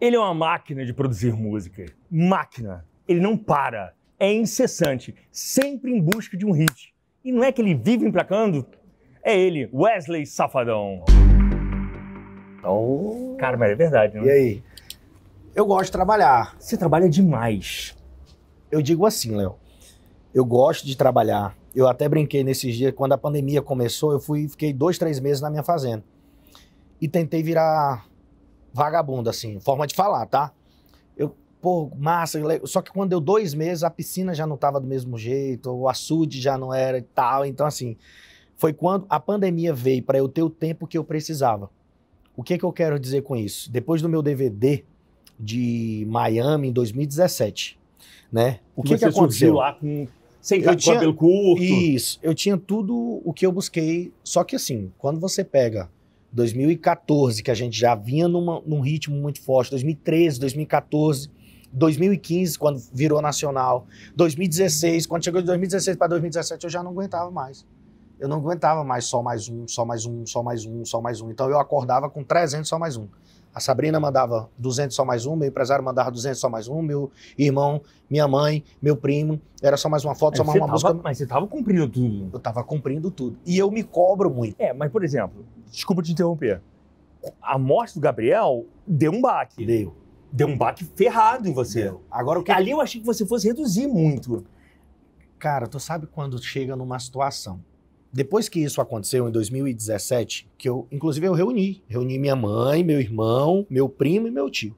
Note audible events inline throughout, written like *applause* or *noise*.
Ele é uma máquina de produzir música. Máquina. Ele não para. É incessante. Sempre em busca de um hit. E não é que ele vive emplacando? É ele, Wesley Safadão. Oh. Cara, mas é verdade, né? E aí? Eu gosto de trabalhar. Você trabalha demais. Eu digo assim, Léo. Eu gosto de trabalhar. Eu até brinquei nesses dias, quando a pandemia começou, eu fui, fiquei dois, três meses na minha fazenda. E tentei virar vagabundo assim, forma de falar, tá? Eu, pô, massa, só que quando deu dois meses, a piscina já não tava do mesmo jeito, o açude já não era e tal. Então, assim, foi quando a pandemia veio para eu ter o tempo que eu precisava. O que, que eu quero dizer com isso? Depois do meu DVD de Miami em 2017, né? O que, Você que aconteceu? lá com sem eu tinha, cabelo curto. Isso, eu tinha tudo o que eu busquei. Só que assim, quando você pega 2014, que a gente já vinha numa, num ritmo muito forte, 2013, 2014, 2015, quando virou nacional, 2016, quando chegou de 2016 para 2017, eu já não aguentava mais. Eu não aguentava mais só mais um, só mais um, só mais um, só mais um. Então eu acordava com 300 só mais um. A Sabrina mandava 200 só mais um, meu empresário mandava 200 só mais um, meu irmão, minha mãe, meu primo, era só mais uma foto, só mais uma tava, música. Mas você estava cumprindo tudo. Eu estava cumprindo tudo. E eu me cobro muito. É, mas por exemplo, desculpa te interromper, a morte do Gabriel deu um baque. Deu. Deu um baque ferrado em você. Deu. Agora o que... Ali eu achei que você fosse reduzir muito. Cara, tu sabe quando chega numa situação depois que isso aconteceu em 2017, que eu, inclusive, eu reuni, reuni minha mãe, meu irmão, meu primo e meu tio.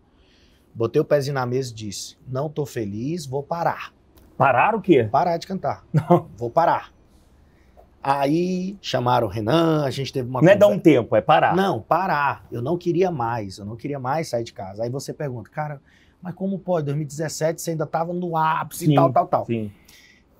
Botei o pezinho na mesa e disse: "Não tô feliz, vou parar". Parar o quê? Parar de cantar. *laughs* Não. Vou parar. Aí chamaram o Renan, a gente teve uma. Não conversa. é dar um tempo, é parar. Não, parar. Eu não queria mais, eu não queria mais sair de casa. Aí você pergunta, cara, mas como pode? 2017 você ainda estava no ápice sim, e tal, tal, tal. Sim.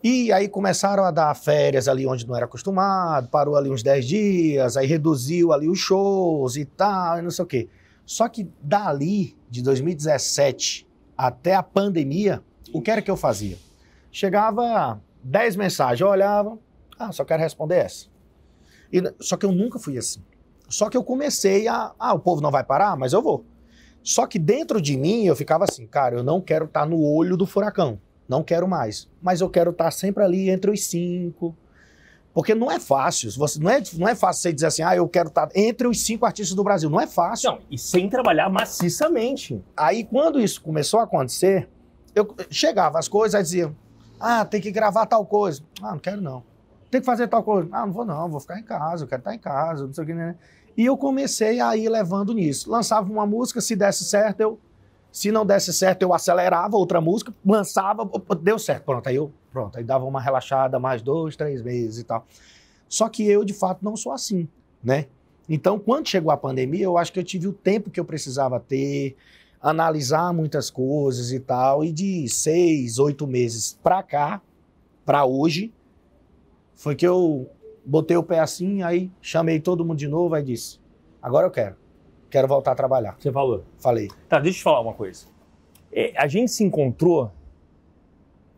E aí começaram a dar férias ali onde não era acostumado, parou ali uns 10 dias, aí reduziu ali os shows e tal, e não sei o quê. Só que dali, de 2017 até a pandemia, o que era que eu fazia? Chegava 10 mensagens, eu olhava, ah, só quero responder essa. E, só que eu nunca fui assim. Só que eu comecei a, ah, o povo não vai parar, mas eu vou. Só que dentro de mim eu ficava assim, cara, eu não quero estar tá no olho do furacão não quero mais. Mas eu quero estar sempre ali entre os cinco. Porque não é fácil. Você, não, é, não é fácil você dizer assim, ah, eu quero estar entre os cinco artistas do Brasil. Não é fácil. Não, e sem trabalhar maciçamente. Aí, quando isso começou a acontecer, eu chegava as coisas e dizia, ah, tem que gravar tal coisa. Ah, não quero não. Tem que fazer tal coisa. Ah, não vou não, vou ficar em casa, eu quero estar em casa, não sei o que, né? né. E eu comecei a ir levando nisso. Lançava uma música, se desse certo, eu se não desse certo, eu acelerava outra música, lançava, deu certo. Pronto, aí eu, pronto, aí dava uma relaxada mais dois, três meses e tal. Só que eu, de fato, não sou assim, né? Então, quando chegou a pandemia, eu acho que eu tive o tempo que eu precisava ter, analisar muitas coisas e tal. E de seis, oito meses pra cá, pra hoje, foi que eu botei o pé assim, aí chamei todo mundo de novo e disse: agora eu quero quero voltar a trabalhar. Você falou? Falei. Tá, deixa eu te falar uma coisa. É, a gente se encontrou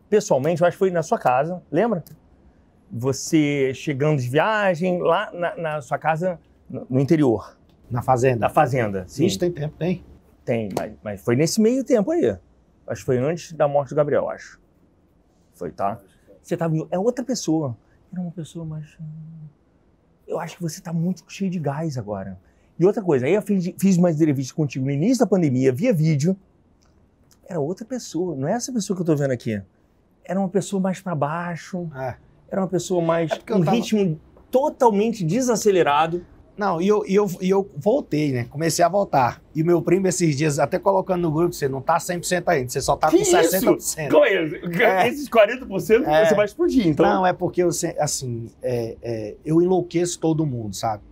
pessoalmente, eu acho que foi na sua casa, lembra? Você chegando de viagem lá na, na sua casa no interior. Na fazenda. Na fazenda, sim. Isso tem tempo, tem? Tem, mas, mas foi nesse meio tempo aí. Acho que foi antes da morte do Gabriel, acho. Foi, tá? Você tava. É outra pessoa. Era uma pessoa mais. Hum, eu acho que você tá muito cheio de gás agora. E outra coisa, aí eu fiz, fiz entrevistas entrevista contigo no início da pandemia, via vídeo. Era outra pessoa, não é essa pessoa que eu tô vendo aqui. Era uma pessoa mais para baixo. É. Era uma pessoa mais. É um tava... ritmo totalmente desacelerado. Não, e eu, e, eu, e eu voltei, né? Comecei a voltar. E o meu primo, esses dias, até colocando no grupo, você não tá 100% ainda, você só tá que com isso? 60%. Como é, é? Esses 40% é. você vai explodir, então. Não, é porque eu, assim, é, é, eu enlouqueço todo mundo, sabe?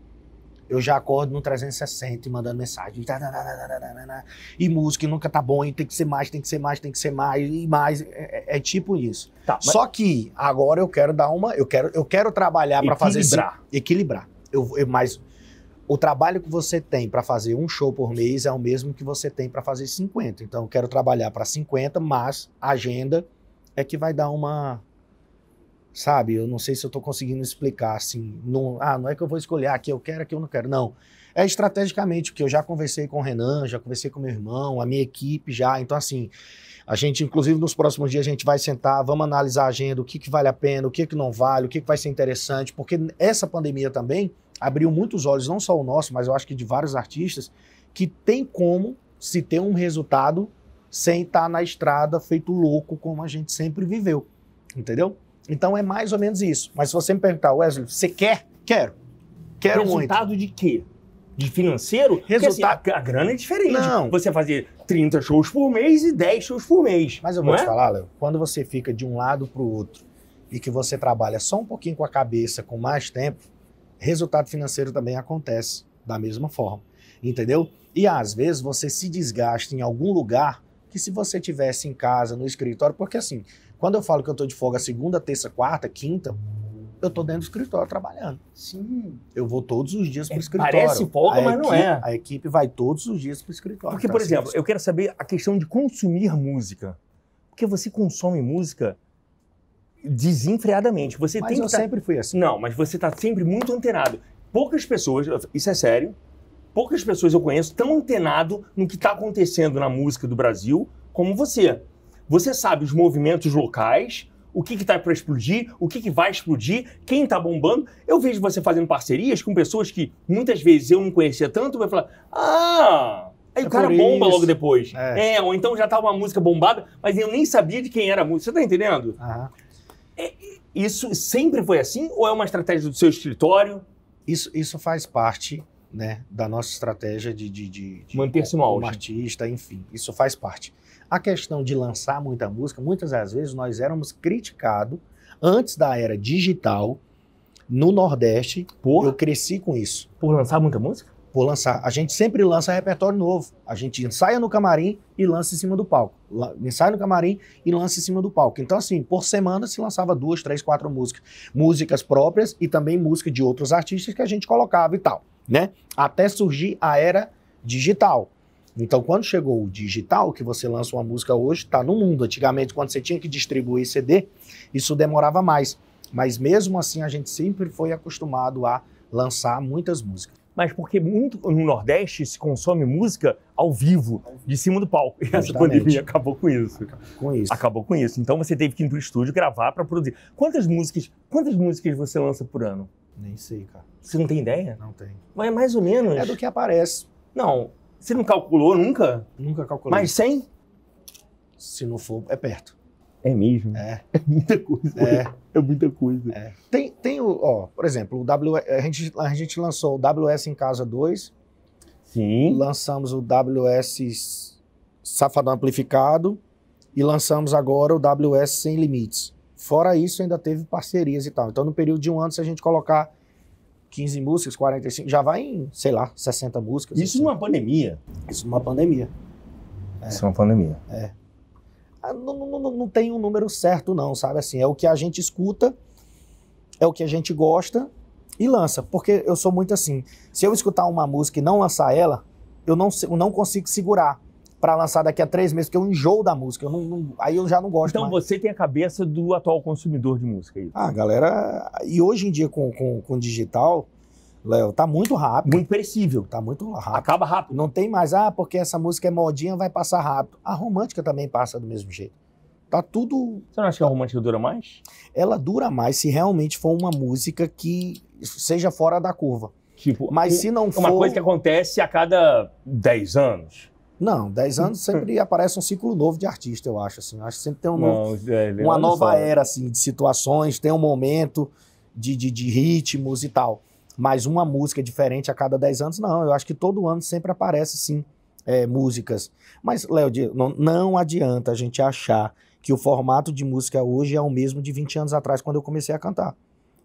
eu já acordo no 360 mandando mensagem. Tá, tá, tá, e música, nunca tá bom, e tem que ser mais, tem que ser mais, tem que ser mais, e mais. É, é, é tipo isso. Tá, mas... Só que agora eu quero dar uma. Eu quero, eu quero trabalhar para fazer. Equilibrar. Equilibrar. Eu, eu, mas o trabalho que você tem para fazer um show por mês é o mesmo que você tem para fazer 50. Então eu quero trabalhar para 50, mas a agenda é que vai dar uma sabe? Eu não sei se eu estou conseguindo explicar assim. Não, ah, não é que eu vou escolher aqui, ah, eu quero, aqui eu não quero. Não. É estrategicamente, porque eu já conversei com o Renan, já conversei com meu irmão, a minha equipe já. Então, assim, a gente, inclusive, nos próximos dias, a gente vai sentar, vamos analisar a agenda, o que, que vale a pena, o que, que não vale, o que, que vai ser interessante, porque essa pandemia também abriu muitos olhos, não só o nosso, mas eu acho que de vários artistas, que tem como se ter um resultado sem estar tá na estrada feito louco, como a gente sempre viveu. Entendeu? Então é mais ou menos isso. Mas se você me perguntar, Wesley, você quer? Quero. Quero Resultado muito. Resultado de quê? De financeiro? Resultado. Porque, assim, a, grana é diferente. Não. Você fazer 30 shows por mês e 10 shows por mês. Mas eu vou é? te falar, Léo, quando você fica de um lado para o outro e que você trabalha só um pouquinho com a cabeça, com mais tempo, resultado financeiro também acontece da mesma forma, entendeu? E às vezes você se desgasta em algum lugar que se você tivesse em casa, no escritório, porque assim, quando eu falo que eu estou de folga segunda, terça, quarta, quinta, eu estou dentro do escritório trabalhando. Sim. Eu vou todos os dias para o é, escritório. Parece folga, mas equipe, não é. A equipe vai todos os dias para o escritório. Porque, por então, assim, exemplo, eu quero saber a questão de consumir música. Porque você consome música desenfreadamente. Você mas tem eu tá- sempre fui assim. Não, mas você está sempre muito antenado. Poucas pessoas, isso é sério, poucas pessoas eu conheço tão antenado no que está acontecendo na música do Brasil como você. Você sabe os movimentos locais, o que está para explodir, o que, que, vai explodir, quem está bombando. Eu vejo você fazendo parcerias com pessoas que muitas vezes eu não conhecia tanto, vai falar: Ah! Aí é o cara bomba isso. logo depois. É. é. ou então já estava uma música bombada, mas eu nem sabia de quem era a música. Você está entendendo? É, isso sempre foi assim ou é uma estratégia do seu escritório? Isso, isso faz parte né, da nossa estratégia de, de, de, de manter-se um artista, enfim, isso faz parte a questão de lançar muita música, muitas das vezes nós éramos criticados antes da era digital no Nordeste. Por? Eu cresci com isso. Por lançar muita música? Por lançar. A gente sempre lança repertório novo. A gente ensaia no camarim e lança em cima do palco. Ensaia no camarim e lança em cima do palco. Então, assim, por semana se lançava duas, três, quatro músicas. Músicas próprias e também música de outros artistas que a gente colocava e tal, né? Até surgir a era digital. Então, quando chegou o digital, que você lança uma música hoje, está no mundo. Antigamente, quando você tinha que distribuir CD, isso demorava mais. Mas mesmo assim, a gente sempre foi acostumado a lançar muitas músicas. Mas porque muito no Nordeste se consome música ao vivo, de cima do palco. E essa pandemia acabou com isso. Acabou com isso. Acabou com isso. Então você teve que ir para o estúdio gravar para produzir. Quantas músicas, quantas músicas você lança por ano? Nem sei, cara. Você não tem ideia? Não tem. Mas é mais ou menos. É do que aparece. Não, você não calculou nunca? Nunca calculou. Mas 100? Se não for, é perto. É mesmo? É. É muita coisa. É. é. É muita coisa. É. Tem, tem o, ó, por exemplo, o w, a, gente, a gente lançou o WS em Casa 2. Sim. Lançamos o WS Safadão Amplificado. E lançamos agora o WS Sem Limites. Fora isso, ainda teve parcerias e tal. Então, no período de um ano, se a gente colocar 15 músicas, 45, já vai em, sei lá, 60 músicas. Isso assim. numa pandemia. Isso numa pandemia. É. Isso numa pandemia. É. Ah, não, não, não, não tem um número certo, não, sabe? Assim, é o que a gente escuta, é o que a gente gosta e lança. Porque eu sou muito assim. Se eu escutar uma música e não lançar ela, eu não, eu não consigo segurar para lançar daqui a três meses, porque eu enjoo da música. Eu não, não, aí eu já não gosto. Então mais. você tem a cabeça do atual consumidor de música aí. É ah, galera. E hoje em dia com, com, com digital, Léo, tá muito rápido. Muito perecível. Tá muito rápido. Acaba rápido. Não tem mais, ah, porque essa música é modinha, vai passar rápido. A romântica também passa do mesmo jeito. Tá tudo. Você não acha que a romântica dura mais? Ela dura mais se realmente for uma música que seja fora da curva. Tipo, mas se não for. Uma coisa que acontece a cada 10 anos. Não, 10 anos *laughs* sempre aparece um ciclo novo de artista, eu acho. Assim. Eu acho que sempre tem um novo, Não, é, é uma nova só. era assim, de situações, tem um momento de, de, de ritmos e tal mas uma música é diferente a cada 10 anos, não. Eu acho que todo ano sempre aparece, sim, é, músicas. Mas, Léo, não, não, adianta a gente achar que o formato de música hoje é o mesmo de 20 anos atrás, quando eu comecei a cantar.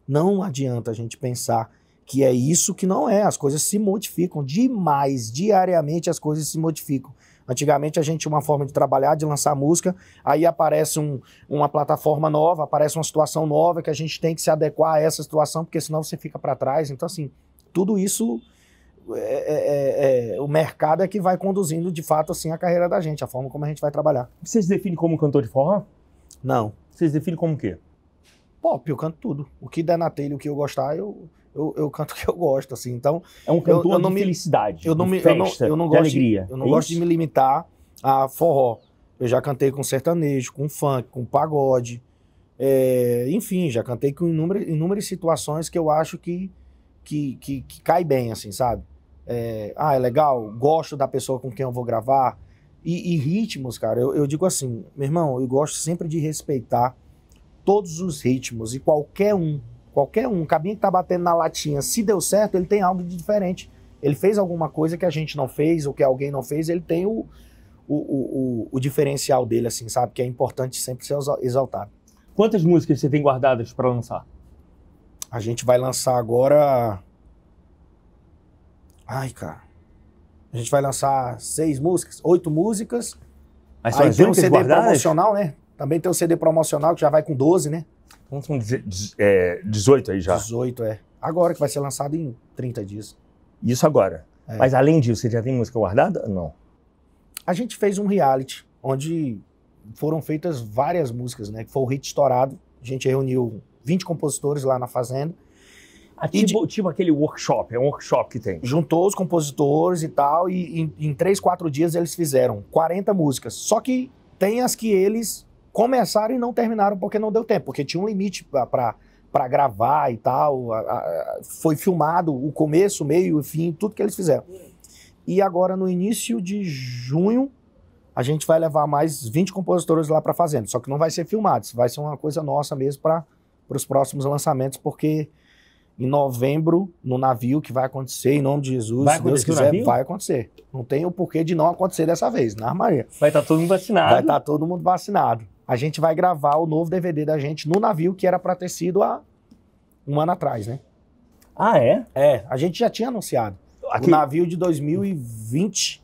Não adianta a gente pensar que é isso que não é. As coisas se modificam demais, diariamente as coisas se modificam. Antigamente a gente tinha uma forma de trabalhar, de lançar música, aí aparece um, uma plataforma nova, aparece uma situação nova que a gente tem que se adequar a essa situação, porque senão você fica para trás. Então, assim, tudo isso. É, é, é, é, o mercado é que vai conduzindo de fato assim a carreira da gente, a forma como a gente vai trabalhar. Vocês definem como cantor de forró? Não. Vocês definem como o quê? Pop, eu canto tudo. O que der na telha, o que eu gostar, eu, eu, eu canto *laughs* que eu gosto, assim. Então. É um cantor eu, eu não de me, felicidade. Eu não me, festa, eu não, eu não de gosto alegria. De, eu não é gosto de me limitar a forró. Eu já cantei com sertanejo, com funk, com pagode. É, enfim, já cantei com inúmeras, inúmeras situações que eu acho que, que, que, que cai bem, assim, sabe? É, ah, é legal, gosto da pessoa com quem eu vou gravar. E, e ritmos, cara, eu, eu digo assim, meu irmão, eu gosto sempre de respeitar todos os ritmos e qualquer um Qualquer um, cabinho que tá batendo na latinha, se deu certo, ele tem algo de diferente. Ele fez alguma coisa que a gente não fez ou que alguém não fez, ele tem o, o, o, o diferencial dele, assim, sabe? Que é importante sempre ser exaltado. Quantas músicas você tem guardadas para lançar? A gente vai lançar agora. Ai, cara. A gente vai lançar seis músicas, oito músicas. Mas aí tem um CD guardadas? promocional, né? Também tem o CD promocional, que já vai com 12, né? Então são 18 aí já. 18, é. Agora, que vai ser lançado em 30 dias. Isso agora. É. Mas além disso, você já tem música guardada? Não. A gente fez um reality, onde foram feitas várias músicas, né? Que foi o hit estourado. A gente reuniu 20 compositores lá na fazenda. Ah, tipo, de... tipo, aquele workshop, é um workshop que tem. Juntou os compositores e tal, e em, em 3, 4 dias eles fizeram 40 músicas. Só que tem as que eles começaram e não terminaram porque não deu tempo, porque tinha um limite para gravar e tal. A, a, foi filmado o começo, o meio, o fim, tudo que eles fizeram. E agora, no início de junho, a gente vai levar mais 20 compositores lá para fazenda, só que não vai ser filmado, vai ser uma coisa nossa mesmo para os próximos lançamentos, porque em novembro, no navio, que vai acontecer, em nome de Jesus, vai se Deus quiser, vai acontecer. Não tem o porquê de não acontecer dessa vez, na né, Maria. Vai estar tá todo mundo vacinado. Vai estar tá todo mundo vacinado a gente vai gravar o novo DVD da gente no navio que era para ter sido há um ano atrás, né? Ah, é? É, a gente já tinha anunciado. Aqui... O navio de 2020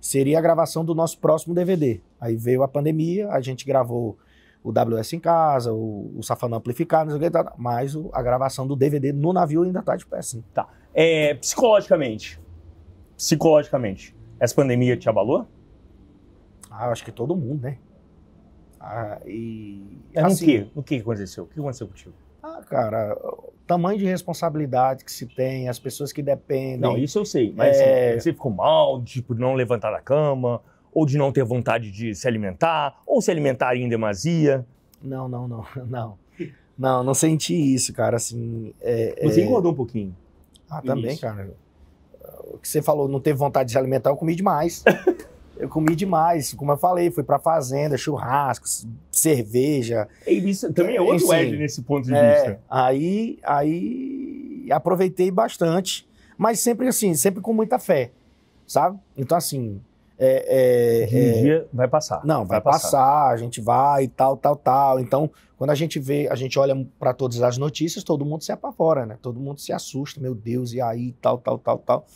seria a gravação do nosso próximo DVD. Aí veio a pandemia, a gente gravou o WS em casa, o, o Safanão Amplificado, mas a gravação do DVD no navio ainda tá de pé, sim. Tá. É, psicologicamente, psicologicamente, essa pandemia te abalou? Ah, acho que todo mundo, né? Ah, e, é, assim, o, que, o que aconteceu? O que aconteceu contigo? Ah, cara, o tamanho de responsabilidade que se tem, as pessoas que dependem. Não, isso eu sei. Mas assim, é... você ficou mal, tipo, não levantar da cama, ou de não ter vontade de se alimentar, ou se alimentar em demasia. Não, não, não, *laughs* não. Não, não senti isso, cara. Assim, é, é você é... engordou um pouquinho. Ah, também, isso. cara. O que você falou, não ter vontade de se alimentar, eu comi demais. *laughs* eu comi demais, como eu falei, fui pra fazenda, churrascos, cerveja. E é isso também é outro Ed nesse ponto de é, vista. Aí, aí aproveitei bastante, mas sempre assim, sempre com muita fé, sabe? Então assim, é, é, um é, dia vai passar. Não, vai, vai passar, passar, a gente vai e tal, tal, tal. Então, quando a gente vê, a gente olha para todas as notícias, todo mundo se apavora, né? Todo mundo se assusta, meu Deus, e aí, tal, tal, tal, tal.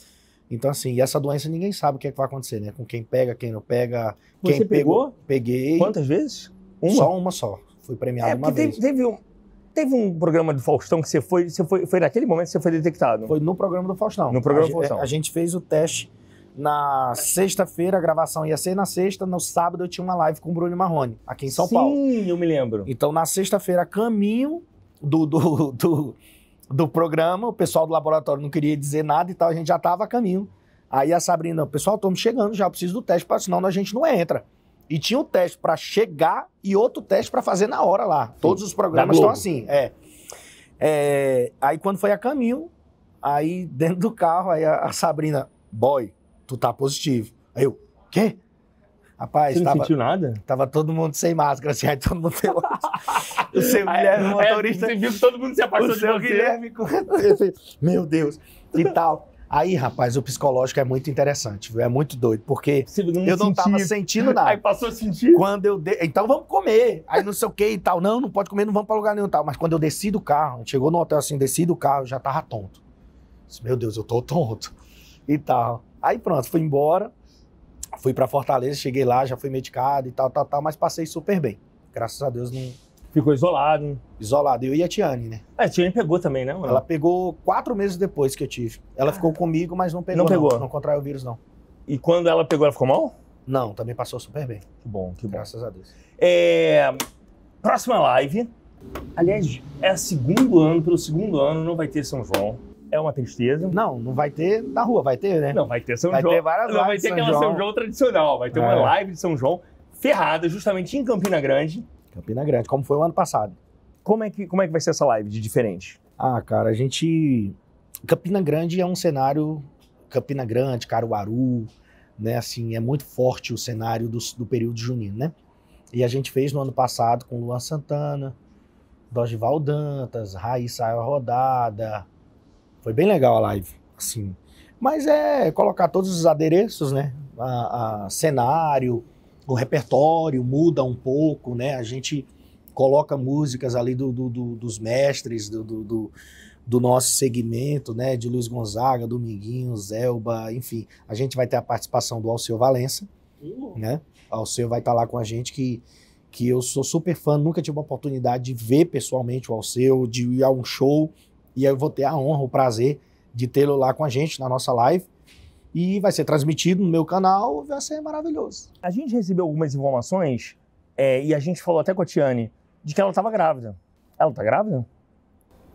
Então, assim, e essa doença ninguém sabe o que, é que vai acontecer, né? Com quem pega, quem não pega. Você quem pegou? Peguei. Quantas vezes? Uma? Só uma só. Fui premiado é, uma vez. Teve, teve um, teve um programa do Faustão que você foi, você foi, foi naquele momento que você foi detectado? Foi no programa do Faustão. No programa a, do Faustão. A, é, a gente fez o teste na sexta-feira, a gravação ia ser na sexta, no sábado eu tinha uma live com o Bruno Marrone, aqui em São Sim, Paulo. Sim, eu me lembro. Então, na sexta-feira, caminho do, do, do do programa, o pessoal do laboratório não queria dizer nada e tal, a gente já estava a caminho. Aí a Sabrina, pessoal, estamos chegando, já preciso do teste, senão a gente não entra. E tinha um teste para chegar e outro teste para fazer na hora lá. Sim, Todos os programas estão assim. É. é. Aí quando foi a caminho, aí dentro do carro, aí a, a Sabrina, boy, tu tá positivo. Aí eu, quê? Rapaz, Você não tava, sentiu nada? Tava todo mundo sem máscara, *laughs* assim, aí todo mundo tem *laughs* O seu Guilherme, o é, motorista. Você viu que todo mundo se apaixonou. pelo Guilherme, *laughs* meu Deus, e tal. Aí, rapaz, o psicológico é muito interessante, viu? É muito doido, porque não eu não sentir. tava sentindo nada. Aí passou a sentir. Quando eu de... Então vamos comer. Aí não sei o que e tal. Não, não pode comer, não vamos pra lugar nenhum tal. Mas quando eu desci do carro, chegou no hotel assim, desci do carro, já tava tonto. Meu Deus, eu tô tonto. E tal. Aí pronto, fui embora. Fui para Fortaleza, cheguei lá, já fui medicado e tal, tal, tal, mas passei super bem. Graças a Deus não. Ficou isolado. Isolado. Eu e a Tiane, né? É, a Tiane pegou também, né? Ela pegou quatro meses depois que eu tive. Ela ficou comigo, mas não pegou. Não pegou. Não, não contraiu o vírus, não. E quando ela pegou, ela ficou mal? Não, também passou super bem. Que bom, que Graças bom. Graças a Deus. É... Próxima live. Aliás, é segundo ano, pelo segundo ano não vai ter São João. É uma tristeza. Não, não vai ter na rua, vai ter, né? Não, vai ter São vai João. Vai ter várias Não, vai ter São aquela João. São João tradicional, vai ter é. uma live de São João ferrada, justamente em Campina Grande. Campina Grande, como foi o ano passado. Como é que, como é que vai ser essa live de diferente? Ah, cara, a gente. Campina Grande é um cenário. Campina Grande, Caruaru, né? Assim, é muito forte o cenário do, do período junino, né? E a gente fez no ano passado com Luan Santana, Dodival Dantas, Raíssa Rodada, foi bem legal a live, assim. Mas é colocar todos os adereços, né? A, a cenário, o repertório muda um pouco, né? A gente coloca músicas ali do, do, do dos mestres, do, do, do, nosso segmento, né? De Luiz Gonzaga, Dominguinhos, Zelba, enfim. A gente vai ter a participação do Alceu Valença, uhum. né? Alceu vai estar tá lá com a gente, que, que eu sou super fã, nunca tive a oportunidade de ver pessoalmente o Alceu, de ir a um show e eu vou ter a honra, o prazer de tê-lo lá com a gente na nossa live. E vai ser transmitido no meu canal, vai ser maravilhoso. A gente recebeu algumas informações é, e a gente falou até com a Tiane de que ela estava grávida. Ela tá grávida?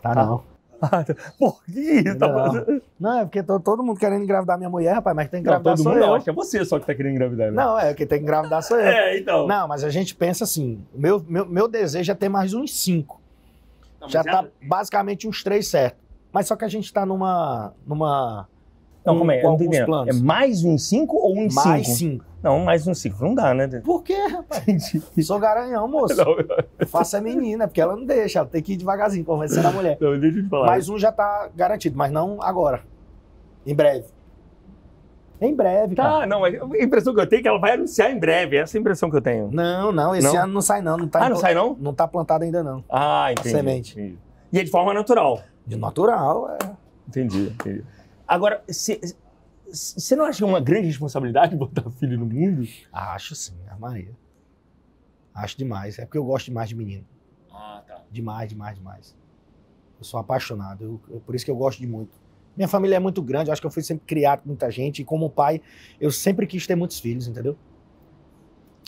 Tá, tá. não. Ah, tá. Por que isso? Não. não, é porque tô, todo mundo querendo engravidar minha mulher, rapaz, mas tem que engravidar não, todo mundo eu. Não, acho que é você só que tá querendo engravidar. Né? Não, é, que tem que engravidar sou eu. É, então. Não, mas a gente pensa assim, meu, meu, meu desejo é ter mais uns cinco já está é basicamente os três certos. Mas só que a gente está numa. numa não, um, como é? Com né? é mais um cinco ou um cinco Mais cinco Não, mais um cinco Não dá, né? Por quê, rapaz? *laughs* Sou garanhão, moço. Não, não. Faça a é menina, porque ela não deixa. Ela tem que ir devagarzinho, convencer a mulher. Não, deixa eu te falar. Mais um já está garantido, mas não agora. Em breve. Em breve. Tá, cara. não, mas a impressão que eu tenho é que ela vai anunciar em breve. É essa é a impressão que eu tenho. Não, não, esse não? ano não sai, não. não tá ah, não sai, não? Não tá plantado ainda, não. Ah, entendi. A semente. Entendi. E é de forma natural. De natural, é. Entendi, entendi. Agora, você não acha é uma grande responsabilidade *laughs* botar filho no mundo? Acho sim, a Maria. Acho demais. É porque eu gosto demais de menino. Ah, tá. Demais, demais, demais. Eu sou apaixonado. Eu, eu, por isso que eu gosto de muito. Minha família é muito grande, acho que eu fui sempre criado com muita gente, e como pai, eu sempre quis ter muitos filhos, entendeu?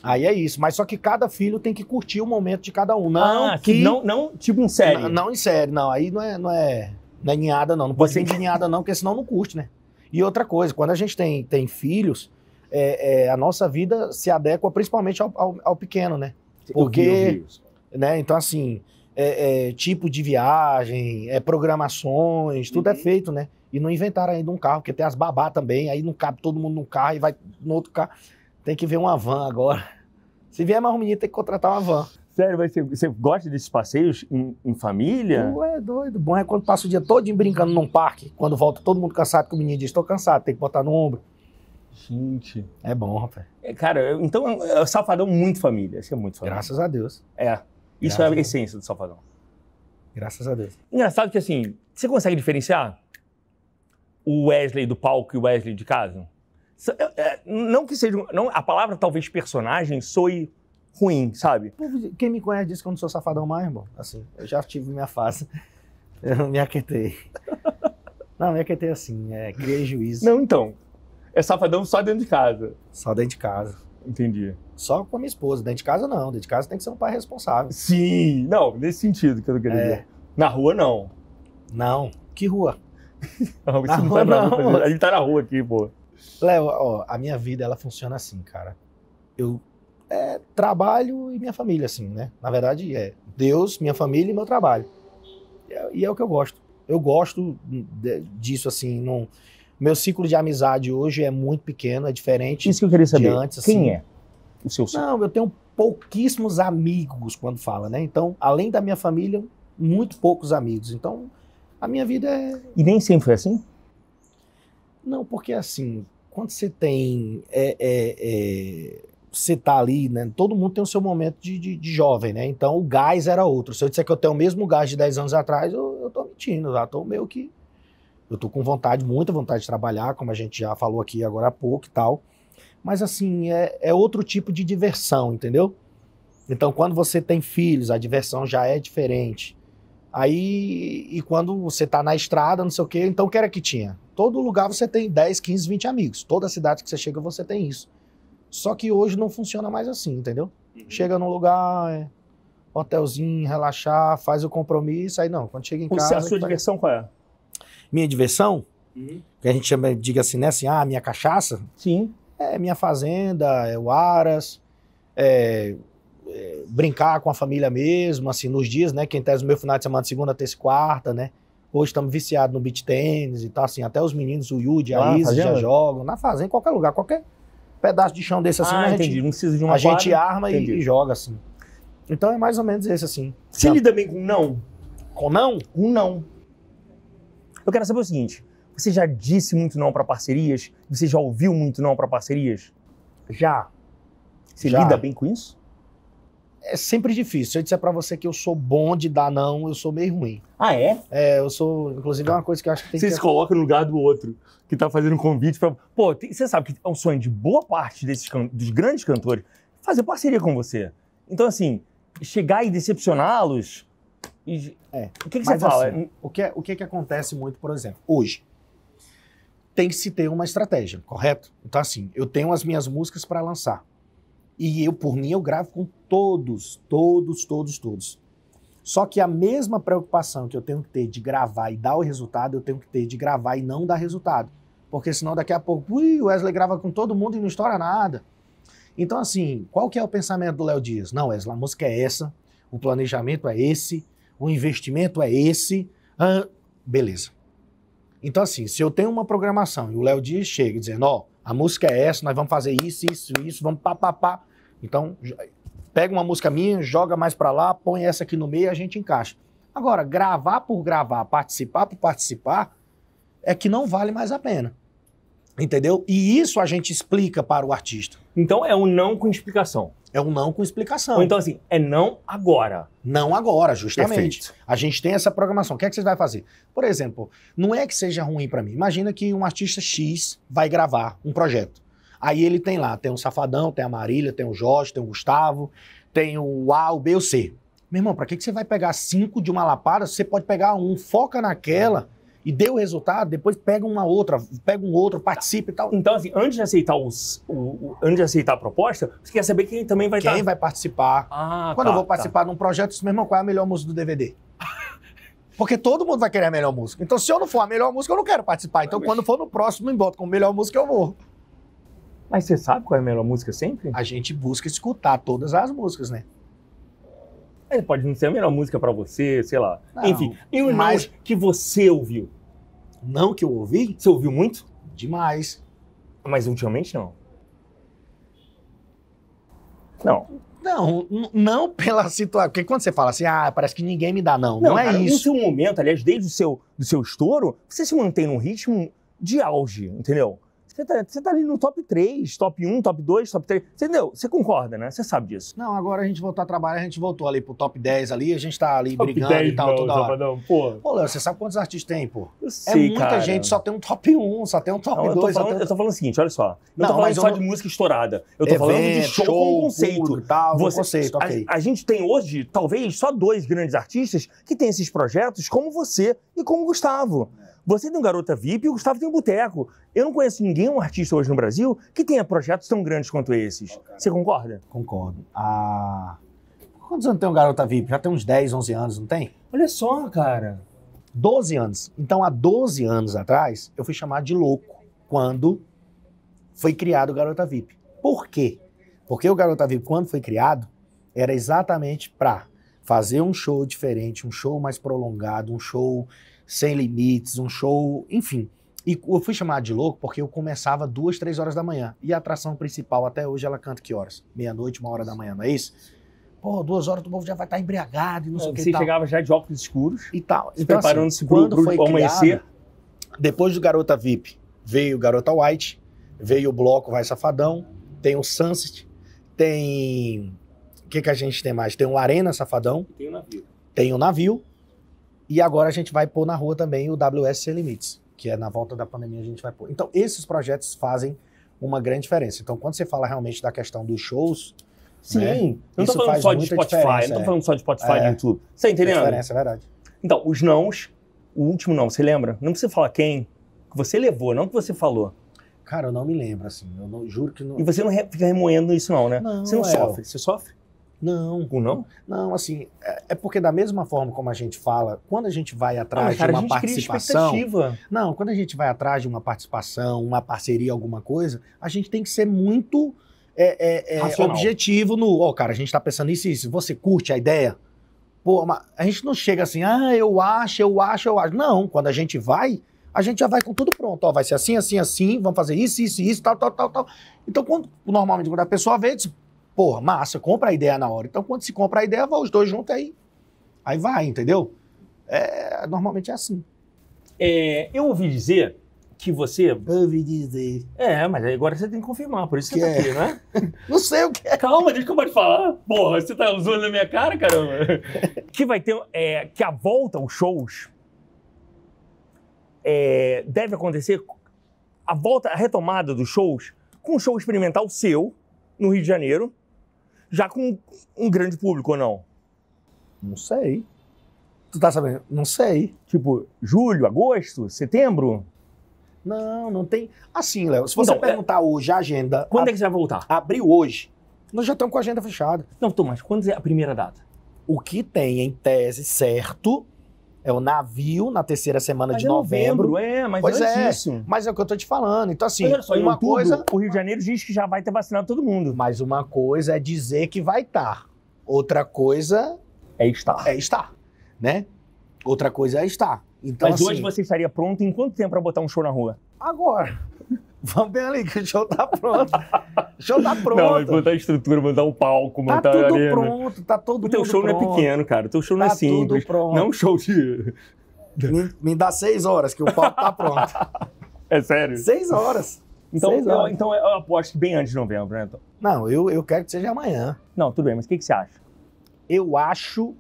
Aí é isso, mas só que cada filho tem que curtir o momento de cada um. Não, ah, que, não, não tipo em série. Não, não em série, não. Aí não é, não é, não é ninhada, não. Não pode Você... ser ninhada, não, porque senão não curte, né? E outra coisa, quando a gente tem, tem filhos, é, é, a nossa vida se adequa principalmente ao, ao, ao pequeno, né? Porque. Né, então, assim, é, é, tipo de viagem, é, programações, tudo é uhum. é feito, né? E não inventaram ainda um carro, porque tem as babá também, aí não cabe todo mundo num carro e vai no outro carro. Tem que ver uma van agora. *laughs* Se vier mais um menino, tem que contratar uma van. Sério, você, você gosta desses passeios em, em família? Ué, doido. Bom é quando passa o dia todo brincando num parque, quando volta todo mundo cansado, que o menino diz, estou cansado, tem que botar no ombro. Gente. É bom, rapaz. É, cara, então é o é Salvador muito família. Isso é muito família. Graças a Deus. É. Isso Graças é a, a essência do Salvador. Graças a Deus. Engraçado que assim, você consegue diferenciar o Wesley do palco e o Wesley de casa? É, é, não que seja. Não, a palavra talvez personagem soe ruim, sabe? Quem me conhece diz que eu não sou safadão mais, irmão. Assim, eu já tive minha fase. *laughs* Eu me aquetei. Não, me aquetei *laughs* assim, é, criei juízo. Não, então. É safadão só dentro de casa. Só dentro de casa. Entendi. Só com a minha esposa. Dentro de casa, não. Dentro de casa tem que ser um pai responsável. Sim, não, nesse sentido que eu queria é. dizer. Na rua, não. Não. Que rua? *laughs* Não, isso tá não, não, A gente tá na rua aqui, pô. Léo, ó, a minha vida ela funciona assim, cara. Eu é, trabalho e minha família, assim, né? Na verdade, é Deus, minha família e meu trabalho. E é, e é o que eu gosto. Eu gosto de, disso, assim. Não... Meu ciclo de amizade hoje é muito pequeno, é diferente. Isso que eu queria saber. Antes, assim. Quem é o seu ciclo? Não, eu tenho pouquíssimos amigos quando fala, né? Então, além da minha família, muito poucos amigos. Então, a minha vida é. E nem sempre foi assim? Não, porque assim, quando você tem. É, é, é, você tá ali, né? Todo mundo tem o seu momento de, de, de, jovem, né? Então o gás era outro. Se eu disser que eu tenho o mesmo gás de 10 anos atrás, eu, eu tô mentindo, já tá? tô meio que. Eu tô com vontade, muita vontade de trabalhar, como a gente já falou aqui agora há pouco e tal. Mas assim, é, é outro tipo de diversão, entendeu? Então, quando você tem filhos, a diversão já é diferente. Aí, e quando você está na estrada, não sei o quê, então o que era que tinha? Todo lugar você tem 10, 15, 20 amigos. Toda cidade que você chega, você tem isso. Só que hoje não funciona mais assim, entendeu? Uhum. Chega num lugar, é, hotelzinho, relaxar, faz o compromisso, aí não, quando chega em casa... A sua tá diversão vai... qual é? Minha diversão? Uhum. Que a gente chama, diga assim, né, assim, ah, minha cachaça? Sim. É minha fazenda, é o Aras, é brincar com a família mesmo, assim, nos dias, né? Quem tese o meu final de semana de segunda, terça e quarta, né? Hoje estamos viciados no beach tênis e tal, assim, até os meninos, o Yudi, a ah, Isa já jogam, na fazenda, em qualquer lugar, qualquer pedaço de chão desse assim, ah, a entendi. gente, não precisa de uma A gente arma e, e, joga, assim. Então é mais ou menos esse, assim. Você lida bem com não? Com não? Com não. Eu quero saber o seguinte, você já disse muito não para parcerias? Você já ouviu muito não para parcerias? Já. Você já. lida bem com isso? é sempre difícil. Se eu disser para você que eu sou bom de dar não, eu sou meio ruim. Ah, é? É, eu sou. Inclusive, é uma coisa que eu acho que tem Você que. Você se coloca no lugar do outro, que tá fazendo um convite para. Pô, tem... você sabe que é um sonho de boa parte desses can... dos grandes cantores fazer parceria com você. Então, assim, chegar e decepcioná-los. E... É. O que, que você fala? Assim, o, que, é, o que, é que acontece muito, por exemplo, hoje? Tem que se ter uma estratégia, correto? Então, assim, eu tenho as minhas músicas para lançar. E eu, por mim, eu gravo com todos, todos, todos, todos. Só que a mesma preocupação que eu tenho que ter de gravar e dar o resultado, eu tenho que ter de gravar e não dar resultado. Porque senão daqui a pouco, ui, o Wesley grava com todo mundo e não estoura nada. Então, assim, qual que é o pensamento do Léo Dias? Não, Wesley, a música é essa, o planejamento é esse, o investimento é esse. Ah, beleza. Então, assim, se eu tenho uma programação e o Léo Dias chega dizendo, ó, oh, a música é essa, nós vamos fazer isso, isso, isso, vamos pá, pá, pá. Então, pega uma música minha, joga mais para lá, põe essa aqui no meio, a gente encaixa. Agora, gravar por gravar, participar por participar, é que não vale mais a pena. Entendeu? E isso a gente explica para o artista. Então é um não com explicação. É um não com explicação. Ou então, assim, é não agora. Não agora, justamente. Perfeito. A gente tem essa programação. O que é que você vai fazer? Por exemplo, não é que seja ruim para mim. Imagina que um artista X vai gravar um projeto. Aí ele tem lá, tem um Safadão, tem a Marília, tem o Jorge, tem o Gustavo, tem o A, o B, o C. Meu irmão, para que, que você vai pegar cinco de uma lapada? Você pode pegar um, foca naquela e dê o resultado, depois pega uma outra, pega um outro, participe e tal. Então, assim, antes de aceitar os, o, o, antes de aceitar a proposta, você quer saber quem também vai estar. Quem tá... vai participar. Ah, tá, Quando tá, eu vou tá. participar tá. de um projeto, meu irmão, qual é a melhor música do DVD? *laughs* Porque todo mundo vai querer a melhor música. Então, se eu não for a melhor música, eu não quero participar. Então, quando for no próximo, me bota como melhor música, eu vou. Mas você sabe qual é a melhor música sempre? A gente busca escutar todas as músicas, né? pode não ser a melhor música para você, sei lá. Não, Enfim, e o mais que você ouviu? Não que eu ouvi? Você ouviu muito? Demais. Mas ultimamente não. Não. Não, não pela situação. Porque quando você fala assim, ah, parece que ninguém me dá, não. Não, não é cara, isso. No seu momento, aliás, desde o seu, do seu estouro, você se mantém num ritmo de auge, entendeu? Você tá, você tá ali no top 3, top 1, top 2, top 3. Você entendeu? Você concorda, né? Você sabe disso. Não, agora a gente voltou a trabalhar, a gente voltou ali pro top 10 ali, a gente tá ali top brigando 10, e tal, não, toda hora. Não, pô. pô, Léo, você sabe quantos artistas tem, pô? Eu é sei, é muita cara. gente, só tem um top 1, só tem um top não, 2. Eu tô, falando, um... eu tô falando o seguinte, olha só. Não, não tô falando só eu... de música estourada. Eu tô Evento, falando de show, show com conceito. Público, tal, você, conceito, ok. A, a gente tem hoje, talvez, só dois grandes artistas que têm esses projetos, como você e como o Gustavo. É. Você tem um Garota VIP e o Gustavo tem um Boteco. Eu não conheço ninguém, um artista hoje no Brasil, que tenha projetos tão grandes quanto esses. Você concorda? Concordo. Ah, quantos anos tem um Garota VIP? Já tem uns 10, 11 anos, não tem? Olha só, cara. 12 anos. Então, há 12 anos atrás, eu fui chamado de louco quando foi criado o Garota VIP. Por quê? Porque o Garota VIP, quando foi criado, era exatamente para fazer um show diferente, um show mais prolongado, um show sem limites, um show, enfim. E eu fui chamado de louco porque eu começava duas, três horas da manhã. E a atração principal até hoje ela canta que horas? Meia-noite, uma hora da manhã, não é isso? Pô, duas horas o povo já vai estar tá embriagado e não é, sei o que. Você chegava já de óculos escuros. E tal. Então, Preparando-se assim, quando foi pro amanhecer. depois do Garota VIP, veio o Garota White, veio o Bloco Vai Safadão, tem o Sunset, tem. O que, que a gente tem mais? Tem o Arena Safadão. E tem o navio. Tem o navio. E agora a gente vai pôr na rua também o WS Sem Limites, que é na volta da pandemia a gente vai pôr. Então, esses projetos fazem uma grande diferença. Então, quando você fala realmente da questão dos shows. Sim, né? não estou falando só de Spotify, não estou falando só de Spotify e YouTube. Você tá entendeu? É diferença, é verdade. Então, os nãos, o último não, você lembra? Não precisa falar quem, que você levou, não que você falou. Cara, eu não me lembro, assim, eu não, juro que não. E você não re, fica remoendo isso, não, né? Não, você não é, sofre, você sofre? Não. Ou não? Não, assim, é, é porque da mesma forma como a gente fala, quando a gente vai atrás ah, cara, de uma participação. Não, quando a gente vai atrás de uma participação, uma parceria, alguma coisa, a gente tem que ser muito é, é, é objetivo no. Ó, oh, cara, a gente tá pensando nisso, isso, você curte a ideia? Pô, a gente não chega assim, ah, eu acho, eu acho, eu acho. Não, quando a gente vai, a gente já vai com tudo pronto. Ó, vai ser assim, assim, assim, vamos fazer isso, isso, isso, tal, tal, tal, tal. Então, quando, normalmente, quando a pessoa vê, diz, Porra, massa, compra a ideia na hora. Então, quando se compra a ideia, vai os dois juntos aí. Aí vai, entendeu? É, normalmente é assim. É, eu ouvi dizer que você. Eu ouvi dizer. É, mas agora você tem que confirmar, por isso que, você tá é. aqui, né? *laughs* Não sei o que é. Calma, deixa que eu pode falar. Porra, você tá usando na minha cara, caramba. *laughs* que vai ter. É, que a volta aos shows é, deve acontecer a volta, a retomada dos shows com um show experimental seu no Rio de Janeiro já com um grande público ou não? Não sei. Tu tá sabendo? Não sei. Tipo, julho, agosto, setembro? Não, não tem. Assim, Léo, se você então, é- perguntar é... hoje a agenda. Quando é que você vai voltar? Abriu hoje. Nós já estamos com a agenda fechada. Não, Tomás, quando é a primeira data? O que tem em tese certo é o navio na terceira semana mas de novembro. novembro. É, mas pois é, isso. Mas é o que eu tô te falando. Então, assim, só, uma coisa. O Rio de Janeiro diz que já vai ter vacinado todo mundo. Mas uma coisa é dizer que vai estar. Outra coisa. É estar. É estar. Né? Outra coisa é estar. Então, mas assim, hoje você estaria pronto em quanto tempo para botar um show na rua? Agora. Vamos bem ali, que o show tá pronto. o show tá pronto. Não, montar estrutura, montar um palco, tá tudo pronto, tá todo O teu show pronto. não é pequeno, cara. O teu show tá não é tá simples. Pronto. Não é um show de. Me, me, dá seis horas que o palco tá pronto. *laughs* é sério? Seis horas. Então, seis horas. Eu, então eu aposto que bem antes de novembro, né? Então. Não, eu, eu quero que seja amanhã. Não, tudo bem, mas o que, que você acha? Eu acho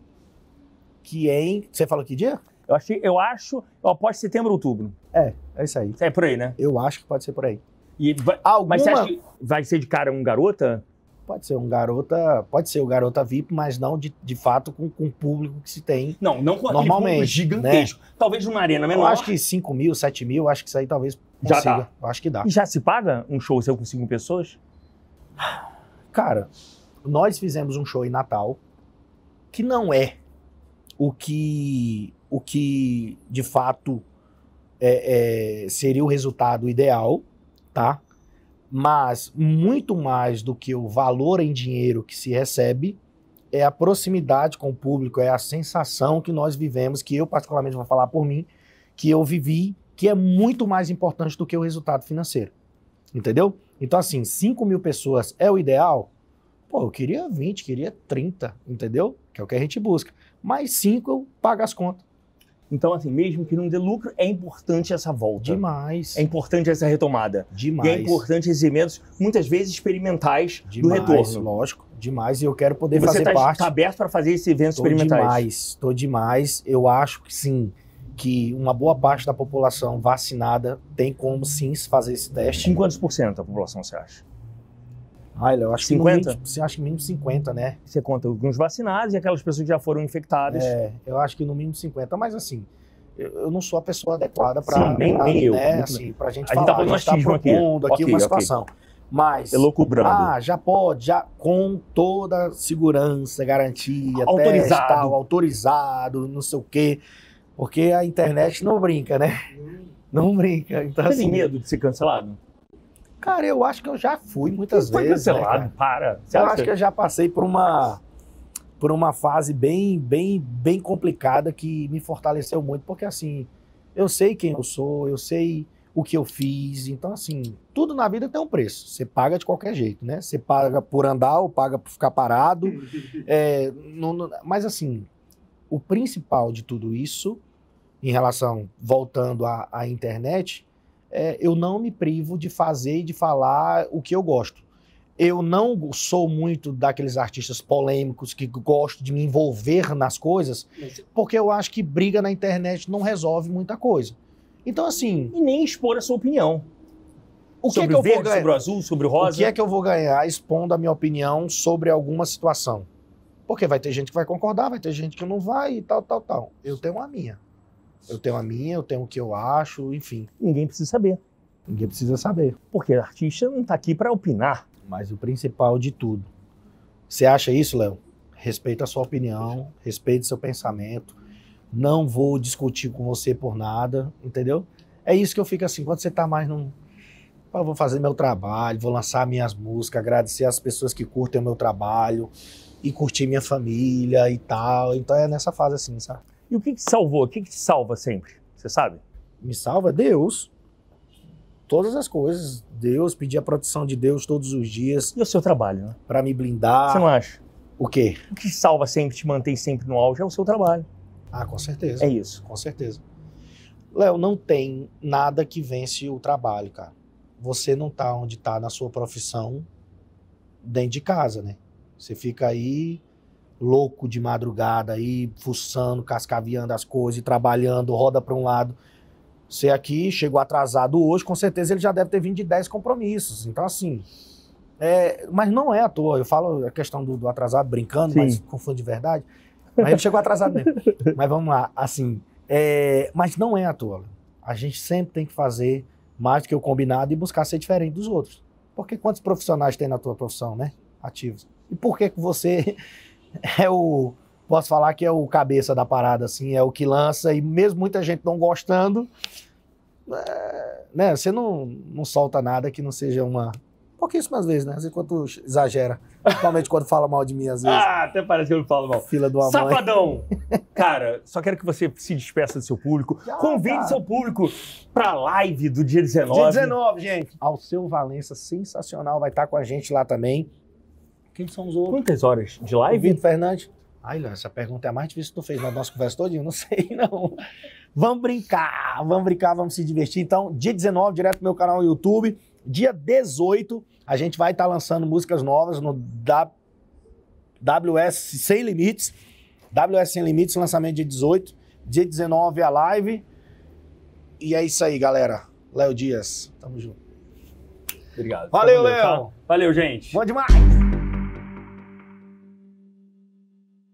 que é em. Você falou que dia? Eu, achei, eu acho, eu aposto setembro, outubro. É. É isso aí. É por aí, né? Eu acho que pode ser por aí. E vai, Alguma... Mas você acha que vai ser de cara um garota? Pode ser um garota, pode ser o garota VIP, mas não de, de fato com, com o público que se tem. Não, não com normalmente, né? gigantesco. Né? Talvez numa arena menor. Eu acho que 5 mil, 7 mil, acho que isso aí talvez consiga. Já dá. Eu acho que dá. E já se paga um show seu com 5 pessoas? Cara, nós fizemos um show em Natal que não é o que, o que de fato é, é, seria o resultado ideal, tá? Mas muito mais do que o valor em dinheiro que se recebe, é a proximidade com o público, é a sensação que nós vivemos, que eu particularmente vou falar por mim, que eu vivi, que é muito mais importante do que o resultado financeiro. Entendeu? Então, assim, 5 mil pessoas é o ideal? Pô, eu queria 20, queria 30, entendeu? Que é o que a gente busca. Mais 5 eu pago as contas. Então, assim, mesmo que não dê lucro, é importante essa volta. Demais. É importante essa retomada. Demais. E é importante esses eventos, muitas vezes experimentais, demais, do retorno. Lógico, demais. E eu quero poder Você fazer tá, parte. Você está aberto para fazer esses eventos tô experimentais? Demais, estou demais. Eu acho que sim, que uma boa parte da população vacinada tem como sim fazer esse teste. Em quantos por cento a população você acha? Ah, eu acho 50? que mínimo, que mínimo 50, né? Você conta alguns vacinados e aquelas pessoas que já foram infectadas. É, eu acho que no mínimo 50, mas assim, eu, eu não sou a pessoa adequada para nem, nem né, eu, assim, para a gente tá falar, tá a gente está propondo aqui, aqui okay, uma situação. Okay. Mas, é brando. ah, já pode, já com toda segurança, garantia, autorizado, teste, tal, autorizado, não sei o quê, porque a internet não brinca, né? Não brinca. Então, Você assim, tem medo de ser cancelado? Cara, eu acho que eu já fui muitas foi vezes. Foi né, cancelado, né, para. Você eu acha? acho que eu já passei por uma por uma fase bem, bem, bem complicada que me fortaleceu muito, porque assim, eu sei quem eu sou, eu sei o que eu fiz, então assim, tudo na vida tem um preço, você paga de qualquer jeito, né? Você paga por andar ou paga por ficar parado, *laughs* é, não, não, mas assim, o principal de tudo isso, em relação, voltando à, à internet, é, eu não me privo de fazer e de falar o que eu gosto. Eu não sou muito daqueles artistas polêmicos que gosto de me envolver nas coisas, porque eu acho que briga na internet não resolve muita coisa. Então, assim. E nem expor a sua opinião. O que é sobre é que eu vou ganhar? sobre o azul, sobre o rosa? O que é que eu vou ganhar expondo a minha opinião sobre alguma situação? Porque vai ter gente que vai concordar, vai ter gente que não vai e tal, tal, tal. Eu tenho a minha. Eu tenho a minha, eu tenho o que eu acho, enfim. Ninguém precisa saber. Ninguém precisa saber. Porque o artista não está aqui para opinar. Mas o principal de tudo. Você acha isso, Léo? Respeita a sua opinião, o seu pensamento. Não vou discutir com você por nada, entendeu? É isso que eu fico assim, quando você está mais num, eu ah, vou fazer meu trabalho, vou lançar minhas músicas, agradecer as pessoas que curtem o meu trabalho e curtir minha família e tal. Então é nessa fase assim, sabe? E o que, que salvou? O que, que te salva sempre? Você sabe? Me salva Deus. Todas as coisas. Deus, pedir a proteção de Deus todos os dias. E o seu trabalho, né? Pra me blindar. Você não acha? O quê? O que salva sempre, te mantém sempre no auge é o seu trabalho. Ah, com certeza. É isso. Com certeza. Léo, não tem nada que vence o trabalho, cara. Você não tá onde tá na sua profissão dentro de casa, né? Você fica aí louco de madrugada aí, fuçando, cascaviando as coisas, trabalhando, roda para um lado. Você aqui chegou atrasado hoje, com certeza ele já deve ter vindo de 10 compromissos. Então, assim. É, mas não é à toa. Eu falo a questão do, do atrasado brincando, Sim. mas confundo de verdade. Mas ele chegou atrasado mesmo. *laughs* mas vamos lá. Assim. É, mas não é à toa. A gente sempre tem que fazer mais do que o combinado e buscar ser diferente dos outros. Porque quantos profissionais tem na tua profissão, né? Ativos. E por que, que você é o. Posso falar que é o cabeça da parada, assim, é o que lança, e mesmo muita gente não gostando, é, né, você não, não solta nada que não seja uma. Pouquíssimas vezes, né? Às vezes quando exagera. Principalmente quando fala mal de mim, às vezes. Ah, até parece que eu falo mal. Fila do amor. Safadão! *laughs* Cara, só quero que você se despeça do seu público. Já, Convide cara. seu público pra live do dia 19. Dia 19, gente. Ao seu Valença, sensacional, vai estar tá com a gente lá também. Quem são os outros? Quantas horas de live? Vitor Fernandes. Ai, Léo, essa pergunta é a mais difícil que tu fez na né? nossa conversa todinha, não sei *laughs* não. Vamos brincar, vamos brincar, vamos se divertir. Então, dia 19, direto pro meu canal no YouTube. Dia 18, a gente vai estar tá lançando músicas novas no WS Sem Limites. WS Sem Limites, lançamento dia 18. Dia 19 a live. E é isso aí, galera. Léo Dias, tamo junto. Obrigado. Valeu, Léo. Tá? Valeu, gente. Bom demais.